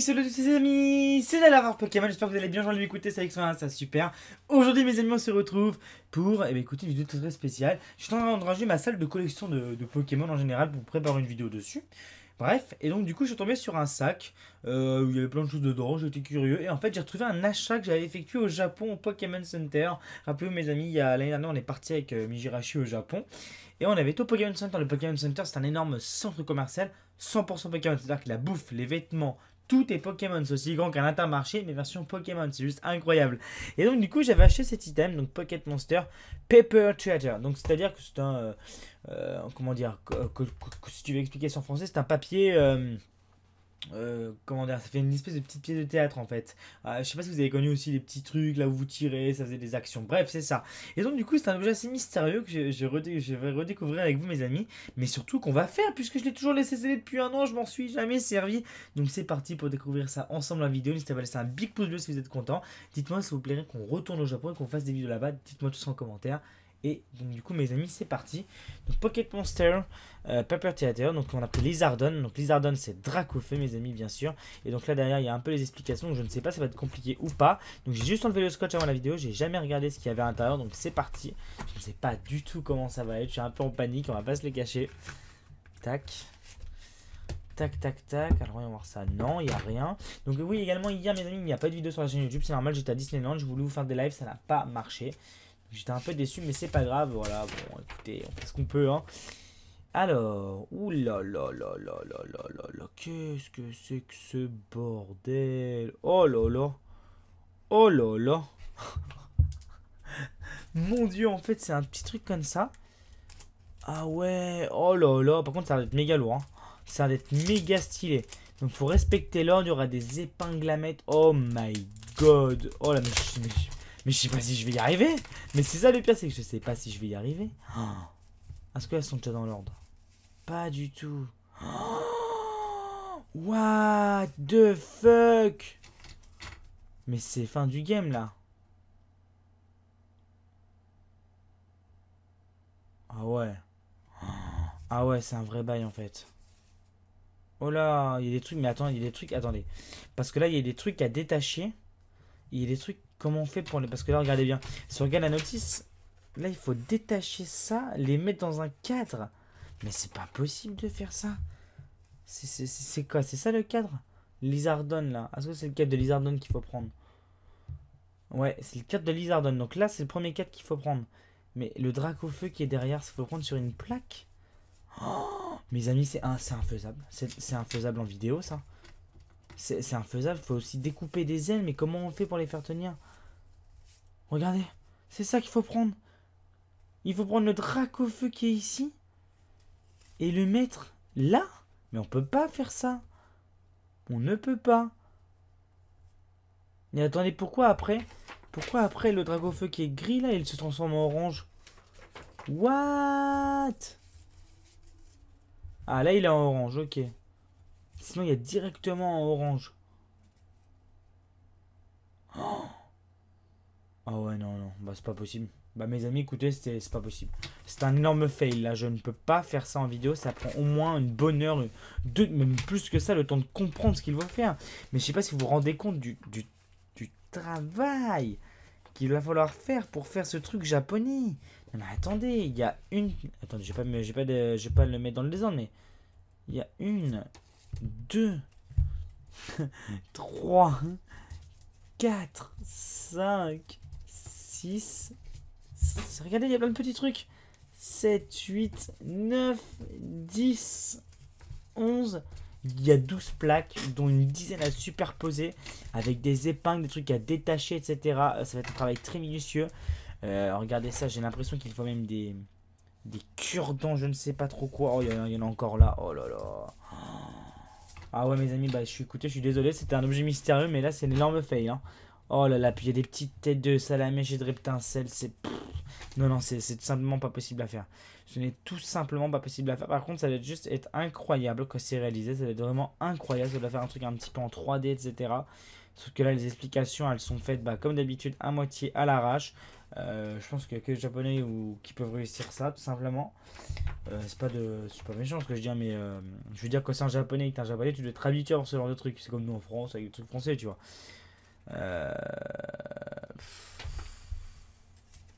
Salut à tous les amis, c'est la rare Pokémon, j'espère que vous allez bien, de m'écouter, ça soin, ça super. Aujourd'hui mes amis, on se retrouve pour eh ben, écouter une vidéo très, spéciale. Je suis en train de ma salle de collection de, Pokémon en général pour préparer une vidéo dessus. Bref, et donc du coup je suis tombé sur un sac euh, où il y avait plein de choses dedans, j'étais curieux, et en fait j'ai retrouvé un achat que j'avais effectué au Japon au Pokémon Center. Rappelez-vous mes amis, l'année dernière on est parti avec euh, Mijirachi Mijirashi au Japon, et on avait tout au Pokémon Center. Le Pokémon Center c'est un énorme centre commercial 100% Pokémon, c'est-à-dire que la bouffe, les vêtements, tout est Pokémon. C'est aussi grand qu'un intermarché, mais version Pokémon. C'est juste incroyable. Et donc, du coup, j'avais acheté cet item, donc Pocket Monster Paper Treasure. Donc, c'est-à-dire que c'est un. Euh, euh, comment dire Si tu veux expliquer ça en français, c'est un papier. Euh, euh, comment dire, ça fait une espèce de petite pièce de théâtre en fait. Euh, je sais pas si vous avez connu aussi les petits trucs là où vous tirez, ça faisait des actions, bref, c'est ça. Et donc, du coup, c'est un objet assez mystérieux que je, vais redécouvrir avec vous, mes amis, mais surtout qu'on va faire puisque je l'ai toujours laissé sceller depuis un an, je m'en suis jamais servi. Donc, c'est parti pour découvrir ça ensemble en vidéo. N'hésitez pas à laisser un big pouce bleu si vous êtes content. Dites-moi, si vous plairait qu'on retourne au Japon et qu'on fasse des vidéos là-bas. Dites-moi tout ça en commentaire. Et donc, du coup, mes amis, c'est parti. Donc, Pocket Monster, euh, Paper Theater. Donc, on appelle Lizardon. Donc, Lizardon, c'est Dracofeu, mes amis, bien sûr. Et donc, là, derrière, il y a un peu les explications. je ne sais pas, ça va être compliqué ou pas. Donc, j'ai juste enlevé le scotch avant la vidéo. J'ai jamais regardé ce qu'il y avait à l'intérieur. Donc, c'est parti. Je ne sais pas du tout comment ça va être. Je suis un peu en panique. On va pas se les cacher. Tac. Tac, tac, tac. Alors, voyons voir ça. Non, il n'y a rien. Donc, oui, également, hier, mes amis, il n'y a pas de vidéo sur la chaîne YouTube. C'est normal, j'étais à Disneyland. Je voulais vous faire des lives, ça n'a pas marché. J'étais un peu déçu, mais c'est pas grave. Voilà, bon, écoutez, on fait ce qu'on peut. Hein. Alors, oulala, qu'est-ce que c'est que ce bordel Oh là Oh là là Mon dieu, en fait, c'est un petit truc comme ça. Ah ouais, oh là là Par contre, ça va être méga lourd. Hein. Ça va être méga stylé. Donc, faut respecter l'ordre, il y aura des épingles à mettre. Oh my god Oh la mais, mais je sais pas si je vais y arriver. Mais c'est ça le pire, c'est que je sais pas si je vais y arriver. Oh. Est-ce qu'elles sont déjà dans l'ordre Pas du tout. Oh. What the fuck Mais c'est fin du game là. Ah ouais. Ah ouais, c'est un vrai bail en fait. Oh là, il y a des trucs, mais attends, il y a des trucs, attendez. Parce que là, il y a des trucs à détacher. Il y a des trucs Comment on fait pour les... Parce que là, regardez bien. Si on regarde la notice, là, il faut détacher ça, les mettre dans un cadre. Mais c'est pas possible de faire ça. C'est quoi C'est ça le cadre Lizardon, là. Est-ce que c'est le cadre de Lizardon qu'il faut prendre Ouais, c'est le cadre de Lizardon. Donc là, c'est le premier cadre qu'il faut prendre. Mais le drac au feu qui est derrière, il faut prendre sur une plaque oh Mes amis, c'est infaisable. C'est infaisable en vidéo, ça. C'est infaisable, faut aussi découper des ailes, mais comment on fait pour les faire tenir Regardez, c'est ça qu'il faut prendre. Il faut prendre le drac au feu qui est ici et le mettre là Mais on peut pas faire ça. On ne peut pas. Mais attendez, pourquoi après Pourquoi après le drac feu qui est gris là, il se transforme en orange What Ah là il est en orange, ok. Sinon, il y a directement en orange. Oh ah ouais, non, non, bah c'est pas possible. Bah mes amis, écoutez, c'est pas possible. C'est un énorme fail, là. Je ne peux pas faire ça en vidéo. Ça prend au moins une bonne heure, même plus que ça, le temps de comprendre ce qu'il va faire. Mais je sais pas si vous vous rendez compte du, du, travail qu'il va falloir faire pour faire ce truc japonais. attendez, il y a une... Attendez, je pas, pas, je pas le mettre dans le désordre, mais... Il y a une, 2, 3, 4, 5, 6. Regardez, il y a plein de petits trucs. 7, 8, 9, 10, 11. Il y a 12 plaques, dont une dizaine à superposer, avec des épingles, des trucs à détacher, etc. Euh, ça va être un travail très minutieux. Euh, regardez ça, j'ai l'impression qu'il faut même des, des cure-dents, je ne sais pas trop quoi. Oh, il y, en a encore là. Oh là là. Ah ouais, mes amis, bah, je suis écouté, je suis désolé, c'était un objet mystérieux, mais là, c'est une énorme fail. Hein. Oh là là, puis il y a des petites têtes de salamé, chez de reptincelles, c'est... Non, non, c'est tout simplement pas possible à faire. Ce n'est tout simplement pas possible à faire. Par contre, ça va juste être incroyable quand c'est réalisé. Ça va être vraiment incroyable. Ça va faire un truc un petit peu en 3D, etc. Sauf que là, les explications, elles sont faites, bah, comme d'habitude, à moitié à l'arrache. Euh, je pense qu'il n'y a que les japonais ou, qui peuvent réussir ça, tout simplement. Euh, c'est pas de, c'est méchant ce que je dis, hein, mais euh, je veux dire que c'est un japonais, un japonais, tu dois être habitué à ce genre de truc C'est comme nous en France avec des trucs français, tu vois.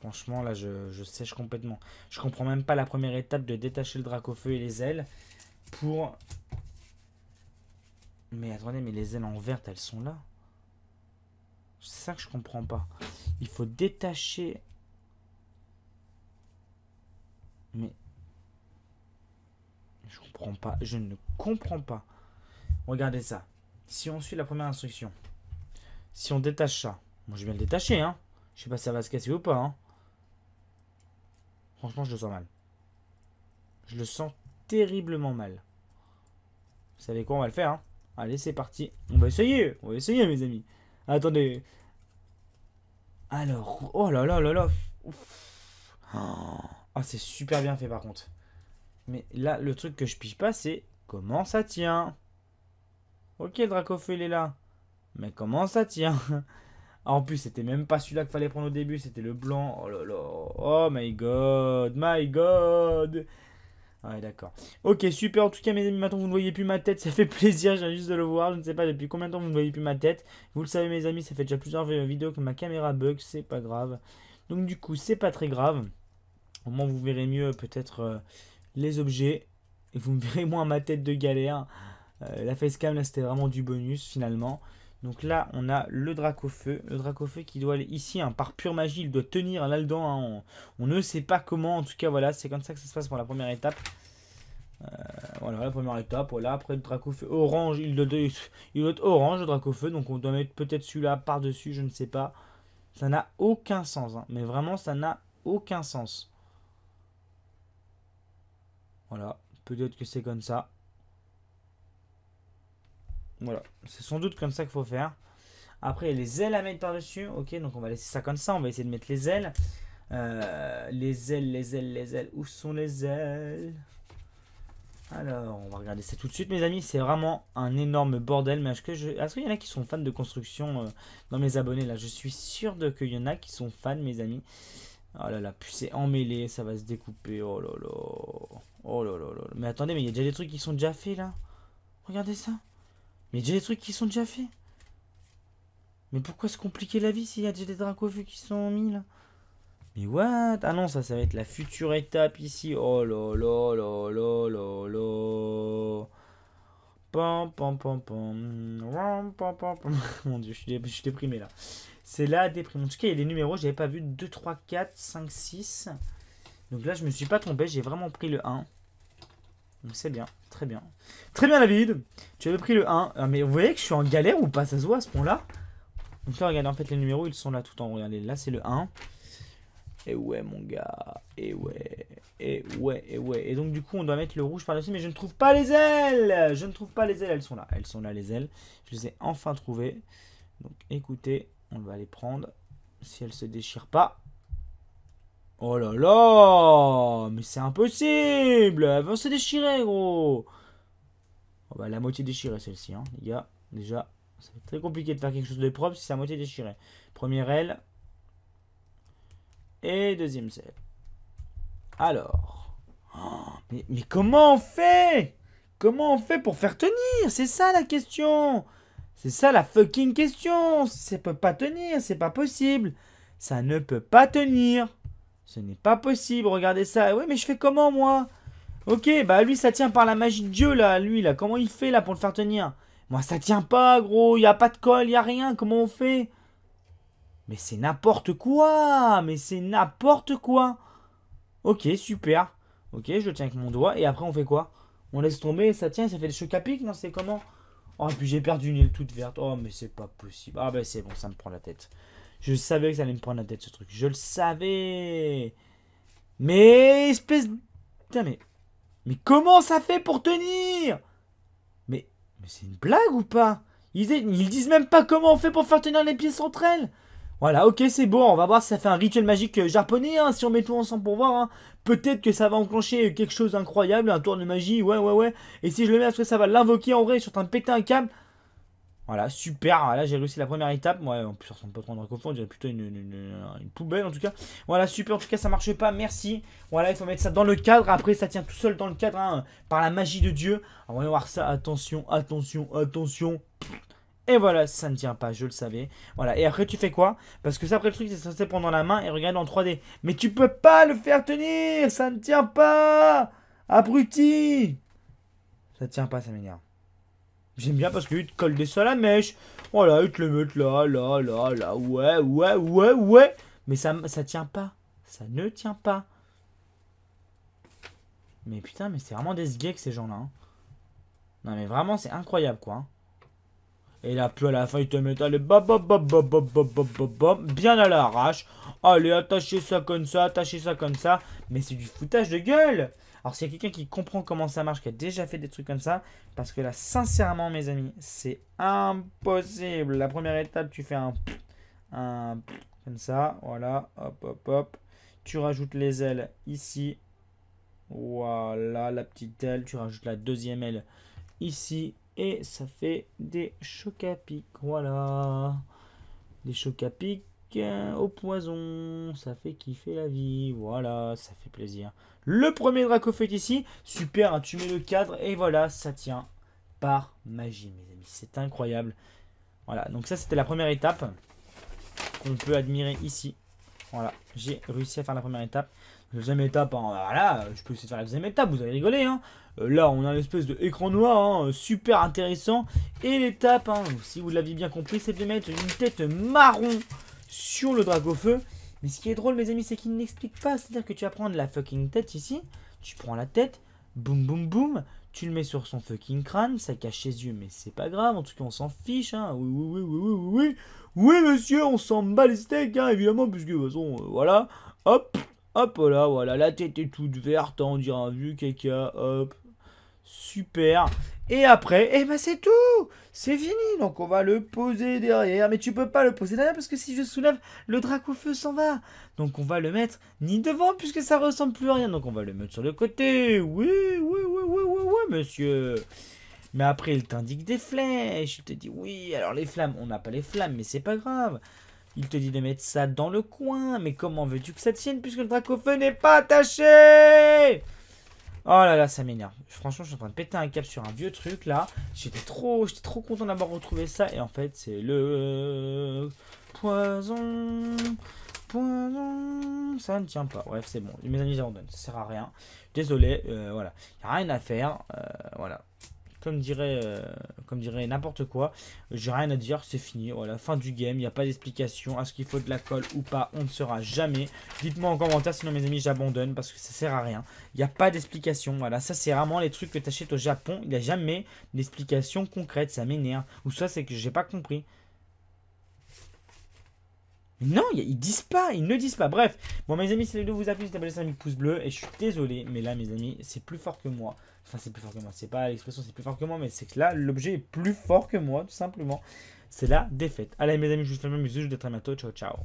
Franchement, là, je, je, sèche complètement. Je comprends même pas la première étape de détacher le drac au feu et les ailes pour. Mais attendez, mais les ailes en verte, elles sont là. C'est ça que je comprends pas. Il faut détacher. Mais. Je comprends pas. Je ne comprends pas. Regardez ça. Si on suit la première instruction. Si on détache ça. moi je vais bien le détacher, hein. Je sais pas si ça va se casser ou pas, hein. Franchement, je le sens mal. Je le sens terriblement mal. Vous savez quoi, on va le faire, hein. Allez, c'est parti. On va essayer. On va essayer, mes amis. Attendez. Alors, oh là là là là. Ouf. Ah, c'est super bien fait par contre. Mais là, le truc que je pige pas, c'est comment ça tient. Ok, Dracofeu, il est là. Mais comment ça tient En plus, c'était même pas celui-là qu'il fallait prendre au début, c'était le blanc. Oh là là. Oh my god, my god. Ah ouais, d'accord. Ok, super. En tout cas, mes amis, maintenant vous ne voyez plus ma tête. Ça fait plaisir, j'ai juste de le voir. Je ne sais pas depuis combien de temps vous ne voyez plus ma tête. Vous le savez, mes amis, ça fait déjà plusieurs vidéos que ma caméra bug. C'est pas grave. Donc, du coup, c'est pas très grave. Au moins, vous verrez mieux peut-être euh, les objets. Et vous me verrez moins ma tête de galère. la euh, la facecam, là, c'était vraiment du bonus finalement. Donc là, on a le Dracofeu. Le Dracofeu qui doit aller ici, hein, par pure magie, il doit tenir là dedans hein. on, ne sait pas comment, en tout cas, voilà, c'est comme ça que ça se passe pour la première étape. Euh, voilà, la première étape, voilà, après le Dracofeu orange, il doit, il être orange, le Dracofeu, donc on doit mettre peut-être celui-là par-dessus, je ne sais pas. Ça n'a aucun sens, hein, mais vraiment, ça n'a aucun sens. Voilà, peut-être que c'est comme ça. Voilà, c'est sans doute comme ça qu'il faut faire. Après, il y a les ailes à mettre par-dessus. Ok, donc on va laisser ça comme ça. On va essayer de mettre les ailes. Euh, les ailes, les ailes, les ailes. Où sont les ailes Alors, on va regarder ça tout de suite, mes amis. C'est vraiment un énorme bordel. Mais est-ce qu'il je... y en a qui sont fans de construction euh, dans mes abonnés là Je suis sûr de qu'il y en a qui sont fans, mes amis. Oh là là, puis c'est emmêlé, ça va se découper. Oh là là. Oh là là là. Mais attendez, mais il y a déjà des trucs qui sont déjà faits là. Regardez ça. Mais déjà des trucs qui sont déjà faits. Mais pourquoi se compliquer la vie s'il y a déjà des dracos qui sont mis là Mais what Ah non, ça, ça va être la future étape ici. Oh là là là là là Pam pam pam pam. Pam pam pam. Mon dieu, je suis, déprimé là. C'est la déprime. En tout cas, il y a des numéros, j'avais pas vu 2, 3, 4, 5, 6. Donc là, je me suis pas trompé, j'ai vraiment pris le 1. C'est bien, très bien. Très bien David, tu avais pris le 1. Ah, mais vous voyez que je suis en galère ou pas, ça se voit à ce point-là Donc là, regardez, en fait, les numéros, ils sont là tout en haut. Regardez, là, c'est le 1. Et ouais, mon gars. Et ouais. Et ouais, et ouais. Et donc, du coup, on doit mettre le rouge par-dessus, mais je ne trouve pas les ailes Je ne trouve pas les ailes, elles sont là. Elles sont là, les ailes. Je les ai enfin trouvées. Donc, écoutez, on va les prendre. Si elles se déchirent pas, Oh là là Mais c'est impossible Elle va se déchirer, gros oh bah, La moitié déchirée, celle-ci, hein, les gars. Déjà, ça va être très compliqué de faire quelque chose de propre si c'est à moitié déchirée. Première aile. Et deuxième aile. Alors. Oh, mais, mais comment on fait Comment on fait pour faire tenir C'est ça la question C'est ça la fucking question Ça peut pas tenir, c'est pas possible. Ça ne peut pas tenir ce n'est pas possible, regardez ça. Oui, mais je fais comment, moi Ok, bah lui, ça tient par la magie de Dieu, là, lui, là. Comment il fait, là, pour le faire tenir Moi, ça tient pas, gros. Il a pas de colle, il a rien. Comment on fait Mais c'est n'importe quoi Mais c'est n'importe quoi Ok, super. Ok, je le tiens avec mon doigt. Et après, on fait quoi On laisse tomber, ça tient, ça fait des chocs à pic Non, c'est comment Oh, et puis j'ai perdu une île toute verte. Oh, mais c'est pas possible. Ah, bah c'est bon, ça me prend la tête. Je savais que ça allait me prendre la tête ce truc. Je le savais. Mais espèce... Putain mais... Mais comment ça fait pour tenir Mais... Mais c'est une blague ou pas ils, ils disent même pas comment on fait pour faire tenir les pièces entre elles. Voilà, ok, c'est bon, on va voir si ça fait un rituel magique euh, japonais, hein, si on met tout ensemble pour voir. Hein. Peut-être que ça va enclencher euh, quelque chose d'incroyable, un tour de magie, ouais, ouais, ouais. Et si je le mets, est-ce que ça va l'invoquer en vrai sur un pétain câble voilà, super. Ah, là, j'ai réussi la première étape. ouais en plus, ça ressemble pas trop à un dracophon. On dirait plutôt une, poubelle, en tout cas. Voilà, super. En tout cas, ça marche pas. Merci. Voilà, il faut mettre ça dans le cadre. Après, ça tient tout seul dans le cadre hein, par la magie de Dieu. on va voir ça. Attention, attention, attention. Et voilà, ça ne tient pas, je le savais. Voilà, et après tu fais quoi Parce que ça, après le truc, c'est censé prendre dans la main et regarder en 3D. Mais tu peux pas le faire tenir Ça ne tient pas Abruti Ça ne tient pas, ça m'énerve. J'aime bien parce que te colle des à la mèche. Voilà, ils te le mettent là, là, là, là. Ouais, ouais, ouais, ouais. Mais ça, ça tient pas. Ça ne tient pas. Mais putain, mais c'est vraiment des geeks ces gens-là. Hein. Non mais vraiment, c'est incroyable quoi. Hein. Et là, plus à la fin, il te met allez, bop, bop, bop, bop, bop, bop, bop, bop, bop, bien à l'arrache. Allez, attachez ça comme ça, attachez ça comme ça. Mais c'est du foutage de gueule. Alors, s'il y a quelqu'un qui comprend comment ça marche, qui a déjà fait des trucs comme ça, parce que là, sincèrement, mes amis, c'est impossible. La première étape, tu fais un... un comme ça, voilà, hop, hop, hop. Tu rajoutes les ailes ici. Voilà, la petite aile. Tu rajoutes la deuxième aile ici et ça fait des chocs à pic. Voilà. Des chocs à pic euh, au poison. Ça fait kiffer la vie. Voilà, ça fait plaisir. Le premier draco fait ici. Super, hein, tu mets le cadre et voilà, ça tient par magie, mes amis. C'est incroyable. Voilà, donc ça c'était la première étape qu'on peut admirer ici. Voilà, j'ai réussi à faire la première étape deuxième étape, hein, voilà, je peux essayer de faire la deuxième étape, vous allez rigoler. Hein. Euh, là, on a une espèce d'écran noir, hein, super intéressant. Et l'étape, hein, si vous l'aviez bien compris, c'est de mettre une tête marron sur le dragon feu. Mais ce qui est drôle, mes amis, c'est qu'il n'explique pas. C'est-à-dire que tu vas prendre la fucking tête ici, tu prends la tête, boum boum boum, tu le mets sur son fucking crâne, ça cache ses yeux, mais c'est pas grave, en tout cas on s'en fiche, hein. Oui, oui, oui, oui, oui, oui, oui, monsieur, on s'en bat les steaks, hein, évidemment, puisque de toute façon, euh, voilà, hop, Hop là, voilà, la tête est toute verte, hein, on dirait un vieux caca, hop. Super. Et après, eh ben c'est tout C'est fini, donc on va le poser derrière. Mais tu peux pas le poser derrière parce que si je soulève, le drac au feu s'en va. Donc on va le mettre ni devant puisque ça ressemble plus à rien. Donc on va le mettre sur le côté. Oui, oui, oui, oui, oui, oui, monsieur. Mais après, il t'indique des flèches. Il te dit, oui, alors les flammes, on n'a pas les flammes, mais c'est pas grave. Il te dit de mettre ça dans le coin, mais comment veux-tu que ça tienne puisque le dracofeu n'est pas attaché Oh là là, ça m'énerve. Franchement, je suis en train de péter un cap sur un vieux truc là. J'étais trop, j'étais trop content d'avoir retrouvé ça. Et en fait, c'est le poison. Poison. Ça ne tient pas. Bref, c'est bon. Mes amis, j'abandonne. Ça sert à rien. Désolé. Euh, voilà. Il a rien à faire. Euh, voilà comme dirait, euh, dirait n'importe quoi. J'ai rien à dire, c'est fini. Voilà, fin du game. Il n'y a pas d'explication. Est-ce qu'il faut de la colle ou pas On ne saura jamais. Dites-moi en commentaire, sinon mes amis, j'abandonne parce que ça sert à rien. Il n'y a pas d'explication. Voilà, ça c'est vraiment les trucs que t'achètes au Japon. Il n'y a jamais d'explication concrète. Ça m'énerve. Ou ça, c'est que j'ai pas compris. Non, ils disent pas, ils ne disent pas. Bref, bon mes amis, si la vidéo vous a plu, n'hésitez pas à un pouce bleu. Et je suis désolé, mais là mes amis, c'est plus fort que moi. Enfin, c'est plus fort que moi. C'est pas l'expression, c'est plus fort que moi, mais c'est que là, l'objet est plus fort que moi, tout simplement. C'est la défaite. Allez, mes amis, je vous fais m'amuser. Je vous dis à bientôt. Ciao, ciao.